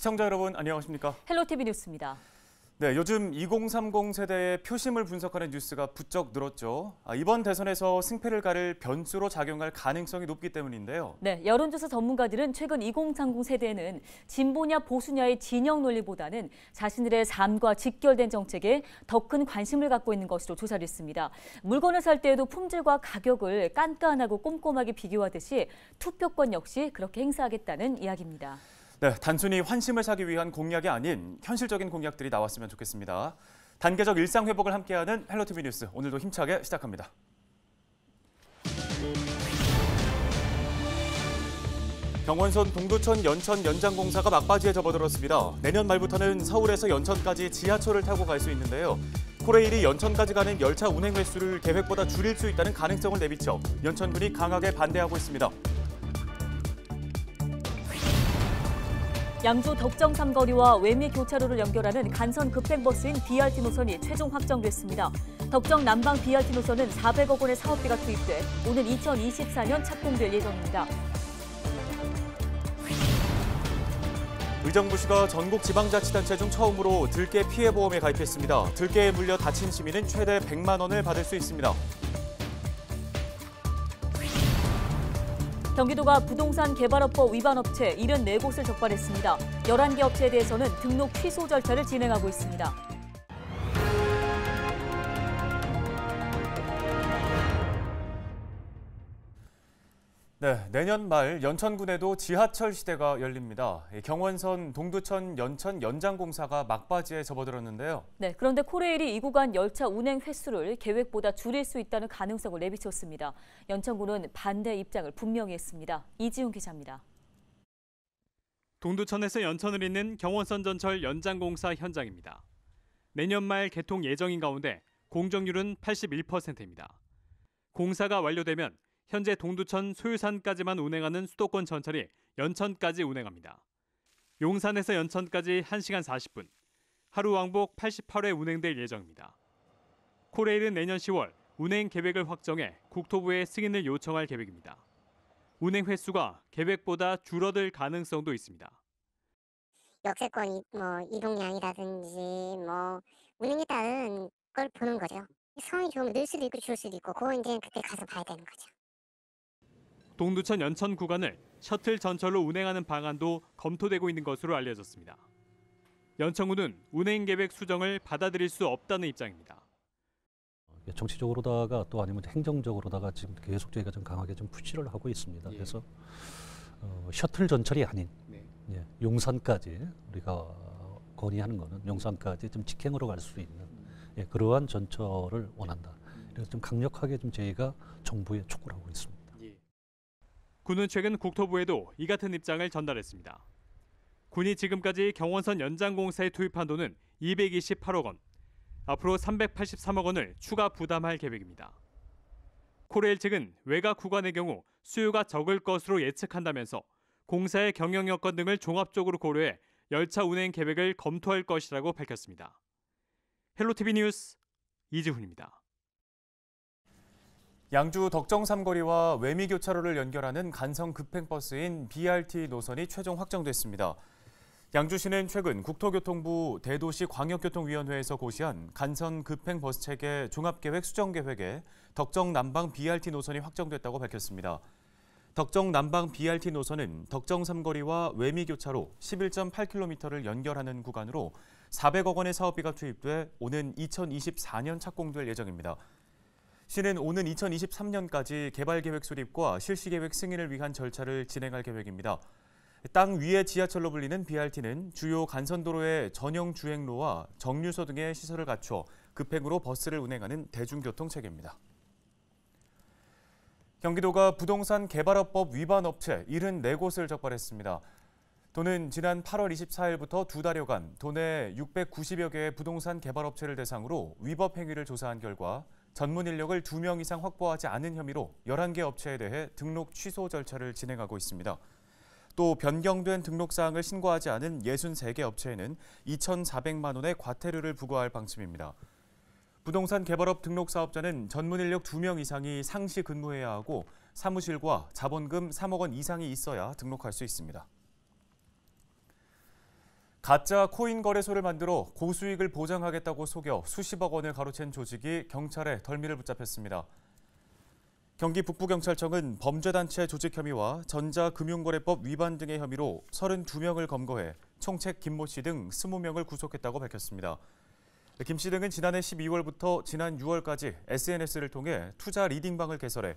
시청자 여러분 안녕하십니까? 헬로티비 뉴스입니다. 네, 요즘 2030 세대의 표심을 분석하는 뉴스가 부쩍 늘었죠. 아, 이번 대선에서 승패를 가를 변수로 작용할 가능성이 높기 때문인데요. 네, 여론조사 전문가들은 최근 2030 세대는 진보냐 보수냐의 진영 논리보다는 자신들의 삶과 직결된 정책에 더 큰 관심을 갖고 있는 것으로 조사를 했습니다. 물건을 살 때에도 품질과 가격을 깐깐하고 꼼꼼하게 비교하듯이 투표권 역시 그렇게 행사하겠다는 이야기입니다. 네, 단순히 환심을 사기 위한 공약이 아닌 현실적인 공약들이 나왔으면 좋겠습니다. 단계적 일상 회복을 함께하는 헬로티비 뉴스 오늘도 힘차게 시작합니다. 경원선 동두천 연천 연장공사가 막바지에 접어들었습니다. 내년 말부터는 서울에서 연천까지 지하철을 타고 갈 수 있는데요. 코레일이 연천까지 가는 열차 운행 횟수를 계획보다 줄일 수 있다는 가능성을 내비쳐 연천군이 강하게 반대하고 있습니다. 양주 덕정 삼거리와 외미 교차로를 연결하는 간선 급행버스인 BRT 노선이 최종 확정됐습니다. 덕정 남방 BRT 노선은 400억 원의 사업비가 투입돼 오는 2024년 착공될 예정입니다. 의정부시가 전국 지방자치단체 중 처음으로 들깨 피해보험에 가입했습니다. 들깨에 물려 다친 시민은 최대 100만 원을 받을 수 있습니다. 경기도가 부동산 개발업법 위반 업체 74곳을 적발했습니다. 11개 업체에 대해서는 등록 취소 절차를 진행하고 있습니다. 네, 내년 말 연천군에도 지하철 시대가 열립니다. 경원선 동두천 연천 연장공사가 막바지에 접어들었는데요. 네, 그런데 코레일이 이 구간 열차 운행 횟수를 계획보다 줄일 수 있다는 가능성을 내비쳤습니다. 연천군은 반대 입장을 분명히 했습니다. 이지훈 기자입니다. 동두천에서 연천을 잇는 경원선 전철 연장공사 현장입니다. 내년 말 개통 예정인 가운데 공정률은 81%입니다. 공사가 완료되면 현재 동두천 소유산까지만 운행하는 수도권 전철이 연천까지 운행합니다. 용산에서 연천까지 1시간 40분, 하루 왕복 88회 운행될 예정입니다. 코레일은 내년 10월 운행 계획을 확정해 국토부에 승인을 요청할 계획입니다. 운행 횟수가 계획보다 줄어들 가능성도 있습니다. 역세권 뭐 이동량이라든지 뭐 운행에 따른 걸 보는 거죠. 상황이 좀늘 수도 있고 줄 수도 있고 그거 이제 그때 가서 봐야 되는 거죠. 동두천 연천 구간을 셔틀 전철로 운행하는 방안도 검토되고 있는 것으로 알려졌습니다. 연천구는 운행 계획 수정을 받아들일 수 없다는 입장입니다. 예, 정치적으로다가 또 아니면 행정적으로다가 지금 계속 저희가 좀 강하게 좀 푸시를 하고 있습니다. 예. 그래서 어, 셔틀 전철이 아닌 네. 예, 용산까지 우리가 건의하는 거는 용산까지 좀 직행으로 갈 수 있는 예, 그러한 전철을 원한다. 음. 그래서 좀 강력하게 좀 저희가 정부에 촉구 하고 있습니다. 군은 최근 국토부에도 이 같은 입장을 전달했습니다. 군이 지금까지 경원선 연장 공사에 투입한 돈은 228억 원, 앞으로 383억 원을 추가 부담할 계획입니다. 코레일 측은 외곽 구간의 경우 수요가 적을 것으로 예측한다면서 공사의 경영 여건 등을 종합적으로 고려해 열차 운행 계획을 검토할 것이라고 밝혔습니다. 헬로티비 뉴스 이지훈입니다. 양주 덕정 삼거리와 외미 교차로를 연결하는 간성 급행버스인 BRT 노선이 최종 확정됐습니다. 양주시는 최근 국토교통부 대도시 광역교통위원회에서 고시한 간선 급행 버스 체계 종합계획 수정 계획에 덕정 남방 BRT 노선이 확정됐다고 밝혔습니다. 덕정 남방 BRT 노선은 덕정 삼거리와 외미 교차로 11.8km를 연결하는 구간으로 400억 원의 사업비가 투입돼 오는 2024년 착공될 예정입니다. 시는 오는 2023년까지 개발 계획 수립과 실시 계획 승인을 위한 절차를 진행할 계획입니다. 땅 위에 지하철로 불리는 BRT는 주요 간선도로의 전용 주행로와 정류소 등의 시설을 갖춰 급행으로 버스를 운행하는 대중교통 체계입니다. 경기도가 부동산 개발업법 위반 업체 74곳을 적발했습니다. 도는 지난 8월 24일부터 두 달여간 도내 690여 개의 부동산 개발업체를 대상으로 위법 행위를 조사한 결과 전문 인력을 2명 이상 확보하지 않은 혐의로 11개 업체에 대해 등록 취소 절차를 진행하고 있습니다. 또 변경된 등록사항을 신고하지 않은 63개 업체에는 2,400만 원의 과태료를 부과할 방침입니다. 부동산 개발업 등록사업자는 전문 인력 2명 이상이 상시 근무해야 하고 사무실과 자본금 3억 원 이상이 있어야 등록할 수 있습니다. 가짜 코인 거래소를 만들어 고수익을 보장하겠다고 속여 수십억 원을 가로챈 조직이 경찰에 덜미를 붙잡혔습니다. 경기 북부경찰청은 범죄단체 조직 혐의와 전자금융거래법 위반 등의 혐의로 32명을 검거해 총책 김 모 씨 등 20명을 구속했다고 밝혔습니다. 김 씨 등은 지난해 12월부터 지난 6월까지 SNS를 통해 투자 리딩방을 개설해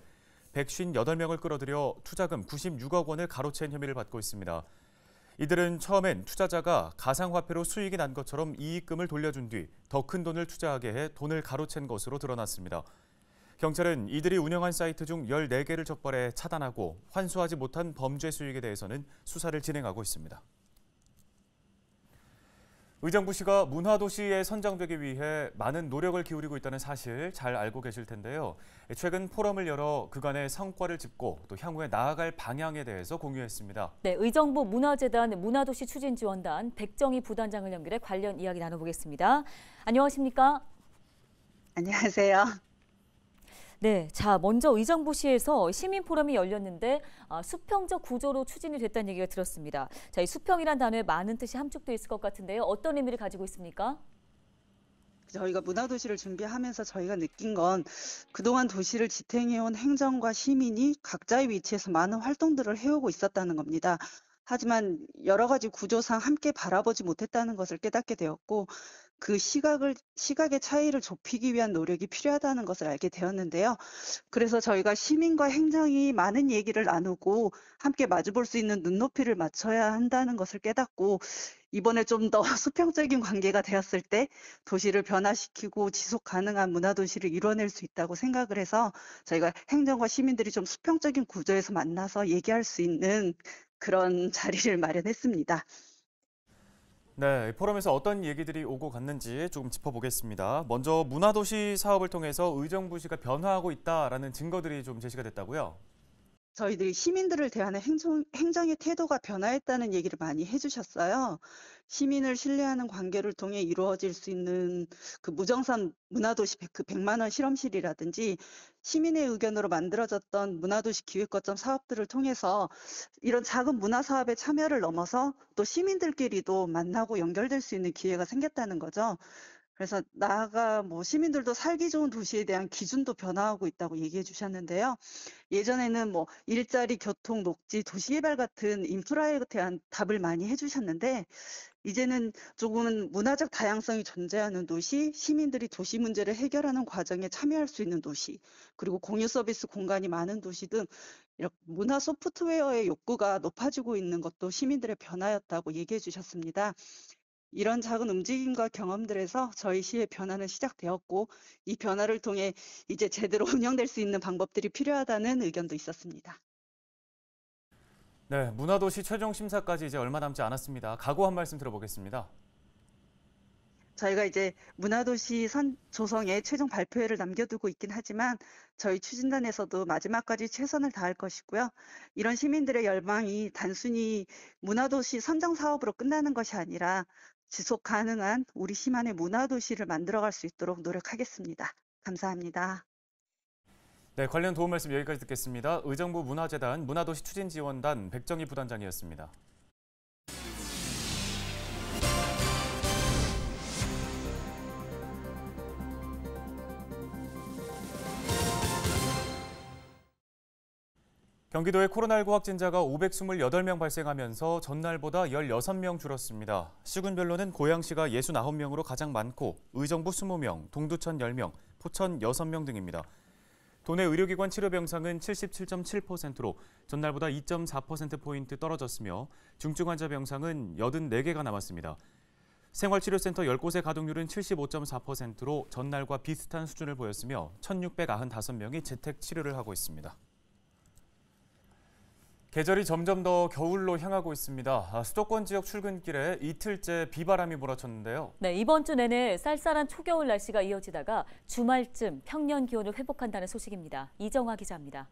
158명을 끌어들여 투자금 96억 원을 가로챈 혐의를 받고 있습니다. 이들은 처음엔 투자자가 가상화폐로 수익이 난 것처럼 이익금을 돌려준 뒤 더 큰 돈을 투자하게 해 돈을 가로챈 것으로 드러났습니다. 경찰은 이들이 운영한 사이트 중 14개를 적발해 차단하고 환수하지 못한 범죄 수익에 대해서는 수사를 진행하고 있습니다. 의정부시가 문화도시에 선정되기 위해 많은 노력을 기울이고 있다는 사실 잘 알고 계실 텐데요. 최근 포럼을 열어 그간의 성과를 짚고 또 향후에 나아갈 방향에 대해서 공유했습니다. 네, 의정부 문화재단 문화도시 추진지원단 백정희 부단장을 연결해 관련 이야기 나눠보겠습니다. 안녕하십니까? 안녕하세요. 네, 자 먼저 의정부시에서 시민 포럼이 열렸는데 아, 수평적 구조로 추진이 됐다는 얘기가 들었습니다. 자, 이 수평이란 단어에 많은 뜻이 함축되어 있을 것 같은데요. 어떤 의미를 가지고 있습니까? 저희가 문화도시를 준비하면서 저희가 느낀 건 그동안 도시를 지탱해온 행정과 시민이 각자의 위치에서 많은 활동들을 해오고 있었다는 겁니다. 하지만 여러 가지 구조상 함께 바라보지 못했다는 것을 깨닫게 되었고 그 시각을, 시각의 차이를 좁히기 위한 노력이 필요하다는 것을 알게 되었는데요. 그래서 저희가 시민과 행정이 많은 얘기를 나누고 함께 마주볼 수 있는 눈높이를 맞춰야 한다는 것을 깨닫고 이번에 좀 더 수평적인 관계가 되었을 때 도시를 변화시키고 지속 가능한 문화 도시를 이뤄낼 수 있다고 생각을 해서 저희가 행정과 시민들이 좀 수평적인 구조에서 만나서 얘기할 수 있는 그런 자리를 마련했습니다. 네, 포럼에서 어떤 얘기들이 오고 갔는지 조금 짚어보겠습니다. 먼저 문화도시 사업을 통해서 의정부시가 변화하고 있다라는 증거들이 좀 제시가 됐다고요? 저희들이 시민들을 대하는 행정, 행정의 태도가 변화했다는 얘기를 많이 해주셨어요. 시민을 신뢰하는 관계를 통해 이루어질 수 있는 그 무정산 문화도시 그 100만원 실험실이라든지 시민의 의견으로 만들어졌던 문화도시 기획거점 사업들을 통해서 이런 작은 문화사업에 참여를 넘어서 또 시민들끼리도 만나고 연결될 수 있는 기회가 생겼다는 거죠. 그래서 나아가 뭐 시민들도 살기 좋은 도시에 대한 기준도 변화하고 있다고 얘기해 주셨는데요. 예전에는 뭐 일자리, 교통, 녹지, 도시개발 같은 인프라에 대한 답을 많이 해 주셨는데 이제는 조금은 문화적 다양성이 존재하는 도시, 시민들이 도시 문제를 해결하는 과정에 참여할 수 있는 도시, 그리고 공유 서비스 공간이 많은 도시 등 이렇게 문화 소프트웨어의 욕구가 높아지고 있는 것도 시민들의 변화였다고 얘기해 주셨습니다. 이런 작은 움직임과 경험들에서 저희 시의 변화는 시작되었고 이 변화를 통해 이제 제대로 운영될 수 있는 방법들이 필요하다는 의견도 있었습니다. 네, 문화도시 최종 심사까지 이제 얼마 남지 않았습니다. 각오 한 말씀 들어보겠습니다. 저희가 이제 문화도시 선 조성의 최종 발표회를 남겨두고 있긴 하지만 저희 추진단에서도 마지막까지 최선을 다할 것이고요. 이런 시민들의 열망이 단순히 문화도시 선정 사업으로 끝나는 것이 아니라 지속 가능한 우리 시만의 문화 도시를 만들어갈 수 있도록 노력하겠습니다. 감사합니다. 네, 관련 도움 말씀 여기까지 듣겠습니다. 의정부 문화재단 문화도시 추진지원단 백정희 부단장이었습니다. 경기도의 코로나19 확진자가 528명 발생하면서 전날보다 16명 줄었습니다. 시군별로는 고양시가 69명으로 가장 많고 의정부 20명, 동두천 10명, 포천 6명 등입니다. 도내 의료기관 치료 병상은 77.7%로 전날보다 2.4%포인트 떨어졌으며 중증 환자 병상은 84개가 남았습니다. 생활치료센터 10곳의 가동률은 75.4%로 전날과 비슷한 수준을 보였으며 1,695명이 재택 치료를 하고 있습니다. 계절이 점점 더 겨울로 향하고 있습니다. 아, 수도권 지역 출근길에 이틀째 비바람이 몰아쳤는데요. 네, 이번 주 내내 쌀쌀한 초겨울 날씨가 이어지다가 주말쯤 평년 기온을 회복한다는 소식입니다. 이정화 기자입니다.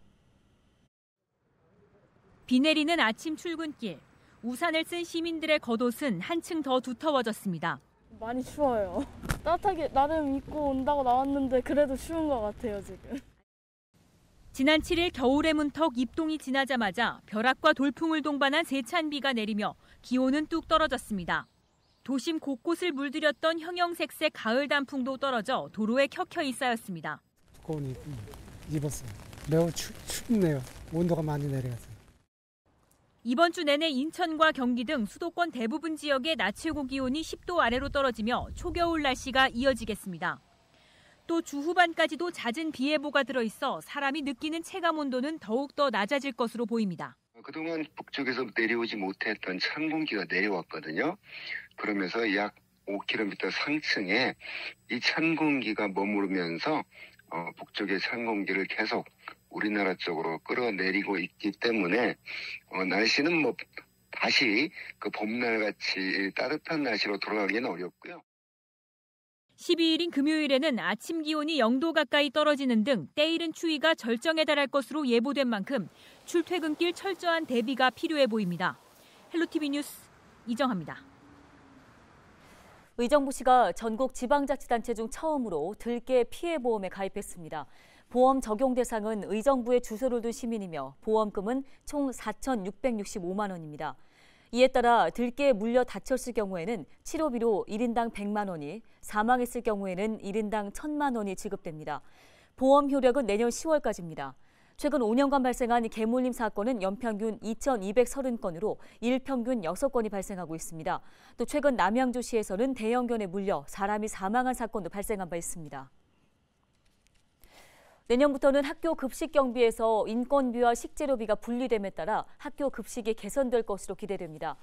비 내리는 아침 출근길. 우산을 쓴 시민들의 겉옷은 한층 더 두터워졌습니다. 많이 추워요. 따뜻하게 나름 입고 온다고 나왔는데 그래도 추운 것 같아요, 지금. 지난 7일 겨울의 문턱 입동이 지나자마자 벼락과 돌풍을 동반한 세찬 비가 내리며 기온은 뚝 떨어졌습니다. 도심 곳곳을 물들였던 형형색색 가을 단풍도 떨어져 도로에 켜켜이 쌓였습니다. 두꺼운 입었어요. 매우 추, 춥네요. 온도가 많이 내려갔어 이번 주 내내 인천과 경기 등 수도권 대부분 지역의 낮 최고 기온이 10도 아래로 떨어지며 초겨울 날씨가 이어지겠습니다. 또 주후반까지도 잦은 비 예보가 들어 있어 사람이 느끼는 체감 온도는 더욱 더 낮아질 것으로 보입니다. 그동안 북쪽에서 내려오지 못했던 찬 공기가 내려왔거든요. 그러면서 약 5km 상층에 이 찬 공기가 머무르면서 어, 북쪽의 찬 공기를 계속 우리나라 쪽으로 끌어내리고 있기 때문에 어, 날씨는 뭐 다시 그 봄날같이 따뜻한 날씨로 돌아가기는 어렵고요. 12일인 금요일에는 아침 기온이 0도 가까이 떨어지는 등 때이른 추위가 절정에 달할 것으로 예보된 만큼 출퇴근길 철저한 대비가 필요해 보입니다. 헬로티비 뉴스 이정합니다. 의정부시가 전국 지방자치단체 중 처음으로 들깨 피해보험에 가입했습니다. 보험 적용 대상은 의정부에 주소를 둔 시민이며 보험금은 총 4,665만 원입니다. 이에 따라 들깨에 물려 다쳤을 경우에는 치료비로 1인당 100만 원이, 사망했을 경우에는 1인당 1천만 원이 지급됩니다. 보험 효력은 내년 10월까지입니다. 최근 5년간 발생한 개물림 사건은 연평균 2,230건으로 일평균 6건이 발생하고 있습니다. 또 최근 남양주시에서는 대형견에 물려 사람이 사망한 사건도 발생한 바 있습니다. 내년부터는 학교 급식 경비에서 인건비와 식재료비가 분리됨에 따라 학교 급식이 개선될 것으로 기대됩니다.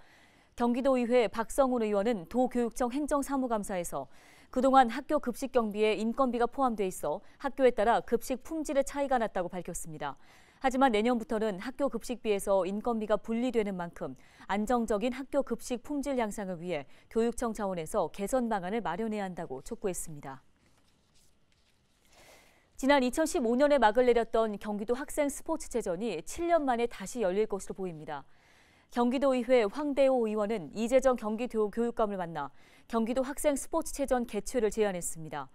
경기도의회 박성훈 의원은 도교육청 행정사무감사에서 그동안 학교 급식 경비에 인건비가 포함돼 있어 학교에 따라 급식 품질의 차이가 났다고 밝혔습니다. 하지만 내년부터는 학교 급식비에서 인건비가 분리되는 만큼 안정적인 학교 급식 품질 향상을 위해 교육청 차원에서 개선 방안을 마련해야 한다고 촉구했습니다. 지난 2015년에 막을 내렸던 경기도 학생 스포츠체전이 7년 만에 다시 열릴 것으로 보입니다. 경기도의회 황대호 의원은 이재정 경기도 교육감을 만나 경기도 학생 스포츠체전 개최를 제안했습니다.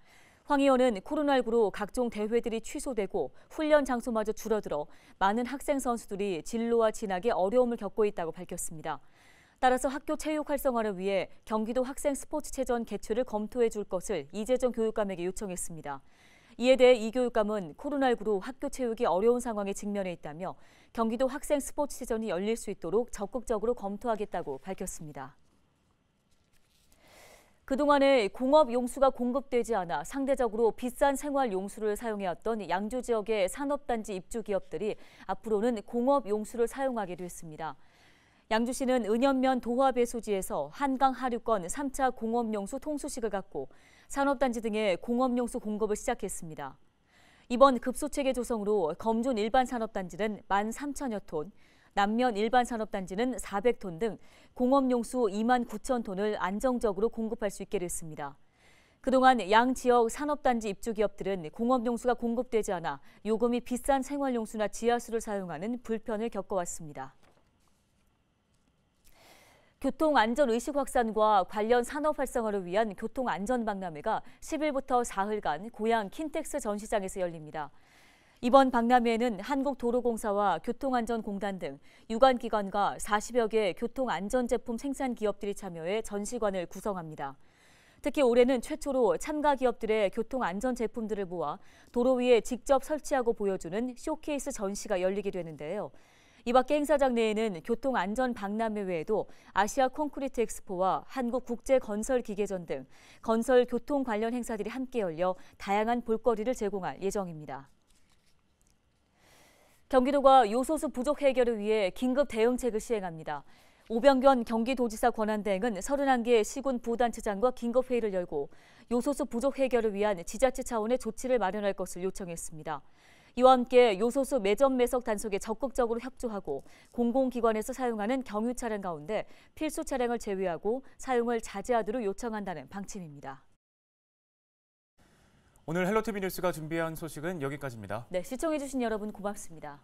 황 의원은 코로나19로 각종 대회들이 취소되고 훈련 장소마저 줄어들어 많은 학생 선수들이 진로와 진학에 어려움을 겪고 있다고 밝혔습니다. 따라서 학교 체육 활성화를 위해 경기도 학생 스포츠체전 개최를 검토해 줄 것을 이재정 교육감에게 요청했습니다. 이에 대해 이교육감은 코로나19로 학교 체육이 어려운 상황에 직면해 있다며 경기도 학생 스포츠 시즌이 열릴 수 있도록 적극적으로 검토하겠다고 밝혔습니다. 그동안에 공업 용수가 공급되지 않아 상대적으로 비싼 생활 용수를 사용해왔던 양주 지역의 산업단지 입주 기업들이 앞으로는 공업 용수를 사용하기로 습니다 양주시는 은현면 도화배 소지에서 한강 하류권 3차 공업용수 통수식을 갖고 산업단지 등에 공업용수 공급을 시작했습니다. 이번 급소체계 조성으로 검준 일반 산업단지는 1만 3천여 톤, 남면 일반 산업단지는 400톤 등 공업용수 2만 9천 톤을 안정적으로 공급할 수 있게 됐습니다. 그동안 양 지역 산업단지 입주 기업들은 공업용수가 공급되지 않아 요금이 비싼 생활용수나 지하수를 사용하는 불편을 겪어왔습니다. 교통안전의식 확산과 관련 산업 활성화를 위한 교통안전박람회가 10일부터 4흘간 고양 킨텍스 전시장에서 열립니다. 이번 박람회에는 한국도로공사와 교통안전공단 등 유관기관과 40여 개 교통안전제품 생산 기업들이 참여해 전시관을 구성합니다. 특히 올해는 최초로 참가 기업들의 교통안전 제품들을 모아 도로 위에 직접 설치하고 보여주는 쇼케이스 전시가 열리게 되는데요. 이밖에 행사장 내에는 교통안전 박람회 외에도 아시아 콘크리트 엑스포와 한국 국제 건설 기계전 등 건설 교통 관련 행사들이 함께 열려 다양한 볼거리를 제공할 예정입니다. 경기도가 요소수 부족 해결을 위해 긴급 대응책을 시행합니다. 오병견 경기도지사 권한대행은 31개 시군 부단체장과 긴급회의를 열고 요소수 부족 해결을 위한 지자체 차원의 조치를 마련할 것을 요청했습니다. 이와 함께 요소수 매점 매석 단속에 적극적으로 협조하고 공공기관에서 사용하는 경유 차량 가운데 필수 차량을 제외하고 사용을 자제하도록 요청한다는 방침입니다. 오늘 헬로티비 뉴스가 준비한 소식은 여기까지입니다. 네, 시청해주신 여러분 고맙습니다.